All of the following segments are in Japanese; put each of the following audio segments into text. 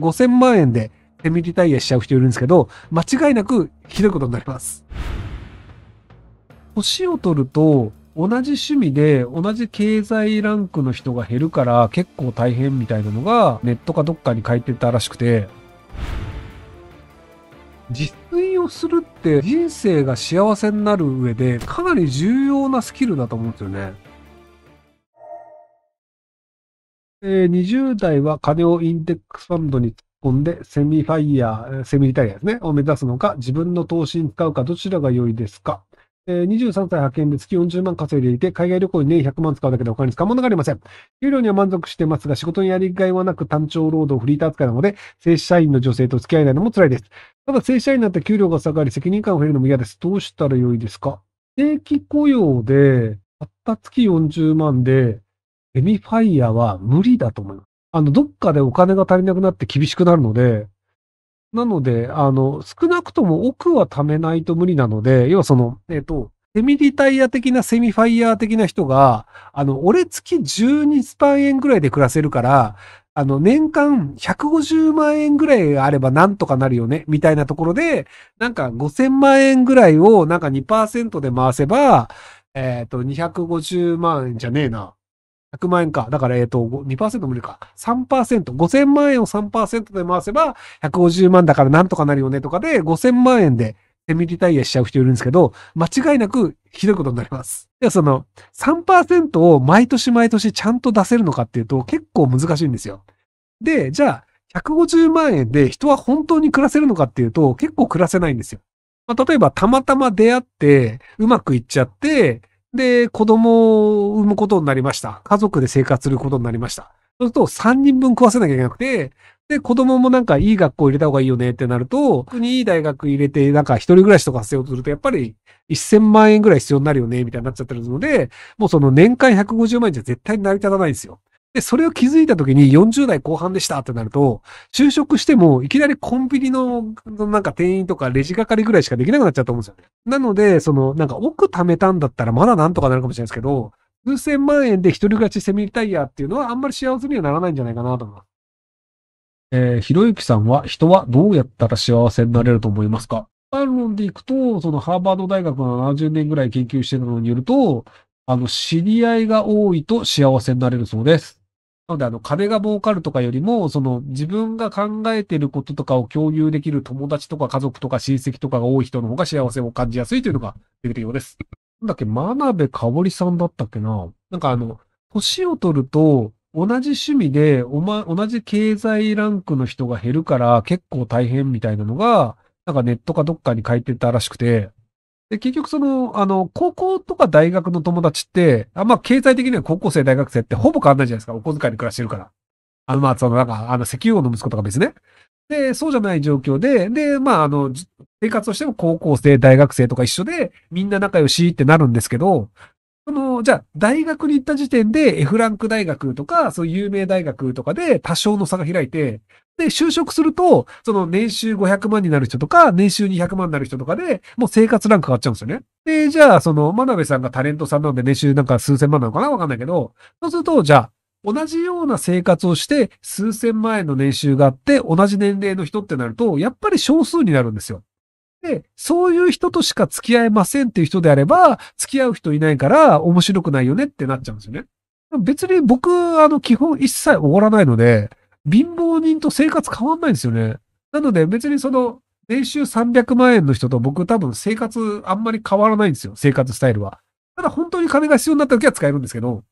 5000万円でセミリタイヤしちゃう人いるんですけど、間違いなくひどいことになります。年を取ると、同じ趣味で同じ経済ランクの人が減るから結構大変みたいなのがネットかどっかに書いてたらしくて、自炊をするって人生が幸せになる上でかなり重要なスキルだと思うんですよね。えー、20代は金をインデックスファンドに突っ込んで、セミファイヤー、セミリタイアですね、を目指すのか、自分の投資に使うか、どちらが良いですか。えー、23歳派遣で月40万稼いでいて、海外旅行に年100万使うだけでお金に使うものがありません。給料には満足してますが、仕事にやりがいはなく単調労働フリーター扱いなので、正社員の女性と付き合えないのも辛いです。ただ正社員になって給料が下がり、責任感が増えるのも嫌です。どうしたら良いですか正規雇用で、たった月40万で、セミファイヤーは無理だと思います。あの、どっかでお金が足りなくなって厳しくなるので、なので、あの、少なくとも奥は貯めないと無理なので、要はその、えっ、ー、と、セミリタイア的なセミファイヤー的な人が、あの、俺月12ン円ぐらいで暮らせるから、あの、年間150万円ぐらいあればなんとかなるよね、みたいなところで、なんか5000万円ぐらいをなんか2%で回せば、えっ、ー、と、250万円じゃねえな。100万円か。だから、えっ、ー、と、2%無理か。3%。5000万円を3%で回せば、150万だからなんとかなるよねとかで、5000万円でセミリタイヤしちゃう人いるんですけど、間違いなくひどいことになります。で、その、3%を毎年毎年ちゃんと出せるのかっていうと、結構難しいんですよ。で、じゃあ、150万円で人は本当に暮らせるのかっていうと、結構暮らせないんですよ。まあ、例えば、たまたま出会って、うまくいっちゃって、で、子供を産むことになりました。家族で生活することになりました。そうすると3人分食わせなきゃいけなくて、で、子供もなんかいい学校入れた方がいいよねってなると、特にいい大学入れて、なんか一人暮らしとかさせようとすると、やっぱり1000万円ぐらい必要になるよね、みたいになっちゃってるので、もうその年間150万円じゃ絶対に成り立たないんですよ。で、それを気づいた時に40代後半でしたってなると、就職してもいきなりコンビニのなんか店員とかレジ係ぐらいしかできなくなっちゃうと思うんですよね。なので、そのなんか奥貯めたんだったらまだなんとかなるかもしれないですけど、数千万円で一人暮ししセミリタイヤっていうのはあんまり幸せにはならないんじゃないかなと思います。えー、ひろゆきさんは人はどうやったら幸せになれると思いますか一般論でいくと、そのハーバード大学の70年ぐらい研究してるのによると、あの、知り合いが多いと幸せになれるそうです。なので、あの、壁が儲かるとかよりも、その、自分が考えてることとかを共有できる友達とか家族とか親戚とかが多い人の方が幸せを感じやすいというのが出てるようです。なんだっけ、真鍋かおりさんだったっけななんかあの、年を取ると、同じ趣味で、おま、同じ経済ランクの人が減るから結構大変みたいなのが、なんかネットかどっかに書いてたらしくて、で、結局その、あの、高校とか大学の友達って、あんま経済的には高校生、大学生ってほぼ変わんないじゃないですか。お小遣いで暮らしてるから。あの、まあ、その、なんか、あの、石油王の息子とか別ね。で、そうじゃない状況で、で、まあ、あの、生活としても高校生、大学生とか一緒で、みんな仲良しってなるんですけど、その、じゃあ、大学に行った時点で F ランク大学とか、そういう有名大学とかで多少の差が開いて、で、就職すると、その年収500万になる人とか、年収200万になる人とかで、もう生活ランク変わっちゃうんですよね。で、じゃあ、その、真鍋さんがタレントさんなんで年収なんか数千万なのかなわかんないけど、そうすると、じゃあ、同じような生活をして、数千万円の年収があって、同じ年齢の人ってなると、やっぱり少数になるんですよ。で、そういう人としか付き合えませんっていう人であれば、付き合う人いないから面白くないよねってなっちゃうんですよね。別に僕、あの、基本一切おごらないので、貧乏人と生活変わんないんですよね。なので別にその、年収300万円の人と僕多分生活あんまり変わらないんですよ。生活スタイルは。ただ本当に金が必要になった時は使えるんですけど。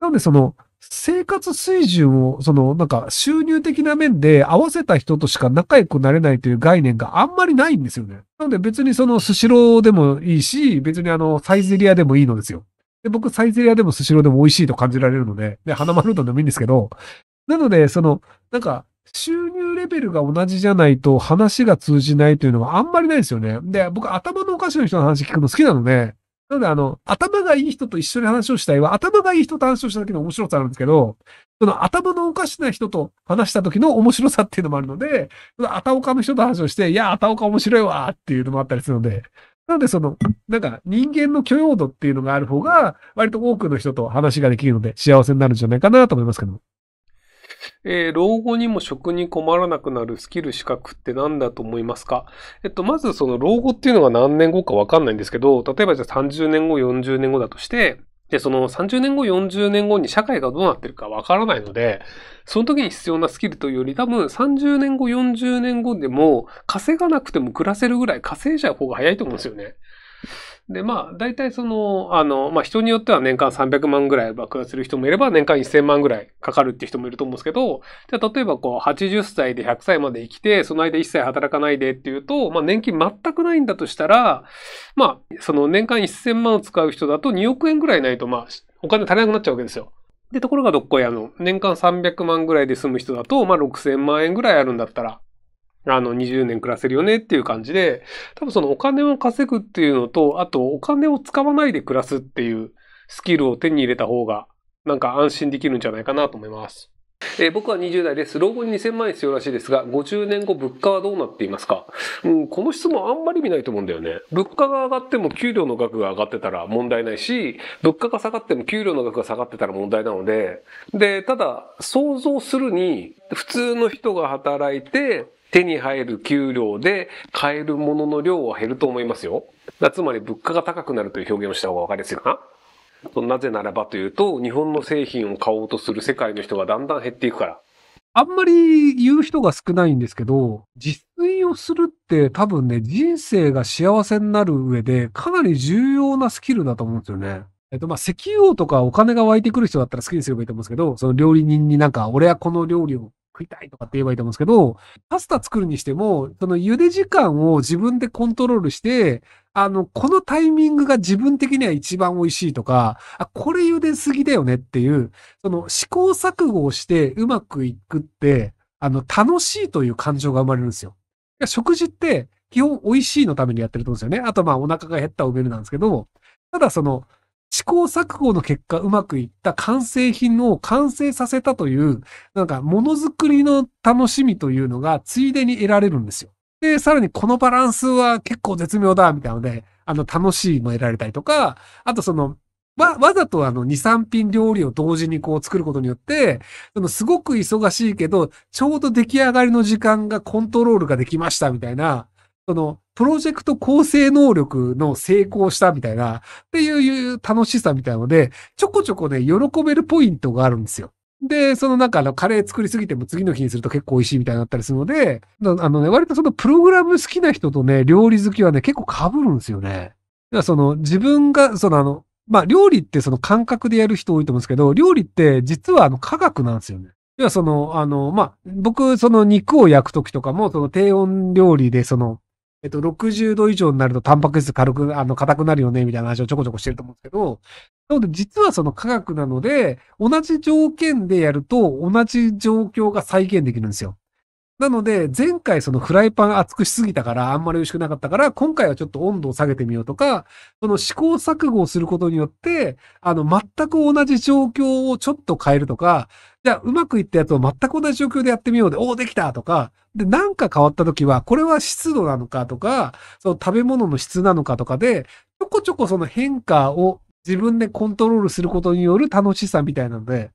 なのでその、生活水準を、その、なんか、収入的な面で合わせた人としか仲良くなれないという概念があんまりないんですよね。なので別にその、スシローでもいいし、別にあの、サイゼリアでもいいのですよ。で、僕、サイゼリアでもスシローでも美味しいと感じられるので、で、花丸うどんでもいいんですけど、なので、その、なんか、収入レベルが同じじゃないと話が通じないというのはあんまりないですよね。で、僕頭のおかしの人の話聞くの好きなので、なので、あの、頭がいい人と一緒に話をしたいは、頭がいい人と話をした時の面白さあるんですけど、その頭のおかしな人と話した時の面白さっていうのもあるので、そのアタオカの人と話をして、いや、アタオカ面白いわっていうのもあったりするので、なので、その、なんか人間の許容度っていうのがある方が、割と多くの人と話ができるので、幸せになるんじゃないかなと思いますけども。えー、老後にも食に困らなくなるスキル資格って何だと思いますかえっと、まずその老後っていうのが何年後かわかんないんですけど、例えばじゃあ30年後、40年後だとして、で、その30年後、40年後に社会がどうなってるかわからないので、その時に必要なスキルというより多分30年後、40年後でも稼がなくても暮らせるぐらい稼いじゃう方が早いと思うんですよね。で、まあ、大体その、あの、まあ、人によっては年間300万ぐらい爆破する人もいれば、年間1000万ぐらいかかるっていう人もいると思うんですけど、じゃあ、例えばこう、80歳で100歳まで生きて、その間一切働かないでっていうと、まあ、年金全くないんだとしたら、まあ、その年間1000万を使う人だと2億円ぐらいないと、まあ、お金足りなくなっちゃうわけですよ。で、ところがどっこい、あの、年間300万ぐらいで済む人だと、まあ、6000万円ぐらいあるんだったら、あの、20年暮らせるよねっていう感じで、多分そのお金を稼ぐっていうのと、あとお金を使わないで暮らすっていうスキルを手に入れた方が、なんか安心できるんじゃないかなと思います。えー、僕は20代です。老後に2000万円必要らしいですが、50年後物価はどうなっていますか、うん、この質問あんまり見ないと思うんだよね。物価が上がっても給料の額が上がってたら問題ないし、物価が下がっても給料の額が下がってたら問題なので、で、ただ想像するに、普通の人が働いて、手に入る給料で買えるものの量は減ると思いますよ。つまり物価が高くなるという表現をした方がわかりやすいかな。なぜならばというと、日本の製品を買おうとする世界の人がだんだん減っていくから。あんまり言う人が少ないんですけど、自炊をするって多分ね、人生が幸せになる上で、かなり重要なスキルだと思うんですよね。えっと、まあ、石油王とかお金が湧いてくる人だったら好きにすればいいと思うんですけど、その料理人になんか、俺はこの料理を食いたいとかって言えばいいと思うんですけど、パスタ作るにしても、その茹で時間を自分でコントロールして、あの、このタイミングが自分的には一番美味しいとか、あ、これ茹ですぎだよねっていう、その試行錯誤をしてうまくいくって、あの、楽しいという感情が生まれるんですよ。食事って、基本美味しいのためにやってると思うんですよね。あとまあお腹が減ったを埋めるなんですけど、ただその、試行錯誤の結果うまくいった完成品を完成させたという、なんかものづくりの楽しみというのがついでに得られるんですよ。で、さらにこのバランスは結構絶妙だ、みたいなので、あの、楽しいも得られたりとか、あとその、わ、わざとあの、2、3品料理を同時にこう作ることによって、そのすごく忙しいけど、ちょうど出来上がりの時間がコントロールができましたみたいな、その、プロジェクト構成能力の成功したみたいな、っていう楽しさみたいので、ちょこちょこね、喜べるポイントがあるんですよ。で、そのなんかあの、カレー作りすぎても次の日にすると結構美味しいみたいになったりするので、あのね、割とそのプログラム好きな人とね、料理好きはね、結構被るんですよね。だからその自分が、そのあの、まあ料理ってその感覚でやる人多いと思うんですけど、料理って実はあの科学なんですよね。いや、その、あの、まあ、僕、その肉を焼くときとかも、その低温料理で、その、えっと、60度以上になるとタンパク質軽く、あの、硬くなるよね、みたいな話をちょこちょこしてると思うんですけど、なので実はその科学なので、同じ条件でやると同じ状況が再現できるんですよ。なので、前回そのフライパン熱くしすぎたから、あんまり美味しくなかったから、今回はちょっと温度を下げてみようとか、その試行錯誤をすることによって、あの、全く同じ状況をちょっと変えるとか、じゃあうまくいったやつを全く同じ状況でやってみようで、おお、できたとか、で、なんか変わった時は、これは湿度なのかとか、その食べ物の質なのかとかで、ちょこちょこその変化を自分でコントロールすることによる楽しさみたいなので、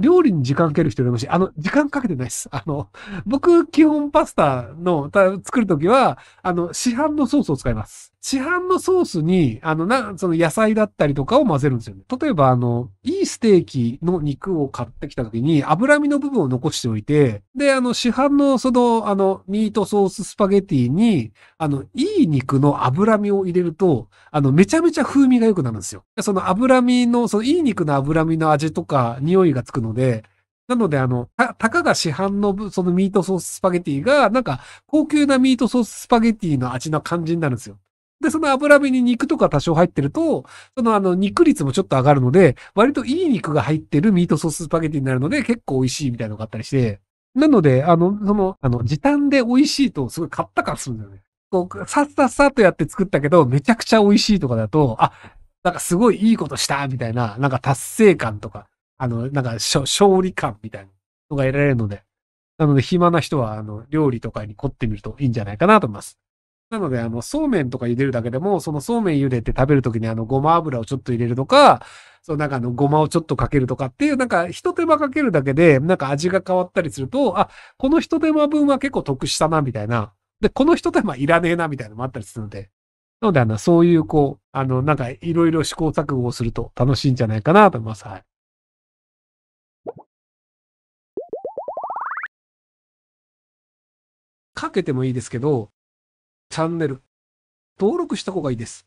料理に時間かける人いるし、あの、時間かけてないです。あの、僕、基本パスタの作るときは、あの、市販のソースを使います。市販のソースに、あの、な、その野菜だったりとかを混ぜるんですよね。例えば、あの、いいステーキの肉を買ってきたときに、脂身の部分を残しておいて、で、あの、市販の、その、あの、ミートソーススパゲティに、あの、いい肉の脂身を入れると、あの、めちゃめちゃ風味が良くなるんですよ。その脂身の、そのいい肉の脂身の味とか、匂いがつくので、なので、あの、た、たかが市販の、そのミートソーススパゲティが、なんか、高級なミートソーススパゲティの味の感じになるんですよ。で、その脂身に肉とか多少入ってると、そのあの、肉率もちょっと上がるので、割といい肉が入ってるミートソーススパゲティになるので、結構美味しいみたいなのがあったりして、なので、あの、その、あの、時短で美味しいと、すごい買った感するんだよね。こう、さっさっさとやって作ったけど、めちゃくちゃ美味しいとかだと、あ、なんかすごいいいことした、みたいな、なんか達成感とか、あの、なんか、勝利感みたいなのが得られるので、なので、暇な人は、あの、料理とかに凝ってみるといいんじゃないかなと思います。なので、あの、そうめんとか茹でるだけでも、そのそうめん茹でて食べるときに、あの、ごま油をちょっと入れるとか、そう、なんかあの、ごまをちょっとかけるとかっていう、なんか、一手間かけるだけで、なんか味が変わったりすると、あ、この一手間分は結構得したな、みたいな。で、この一手間いらねえな、みたいなのもあったりするので。なので、あの、そういう、こう、あの、なんか、いろいろ試行錯誤をすると楽しいんじゃないかなと思います。はい。かけてもいいですけど、チャンネル、登録した方がいいです。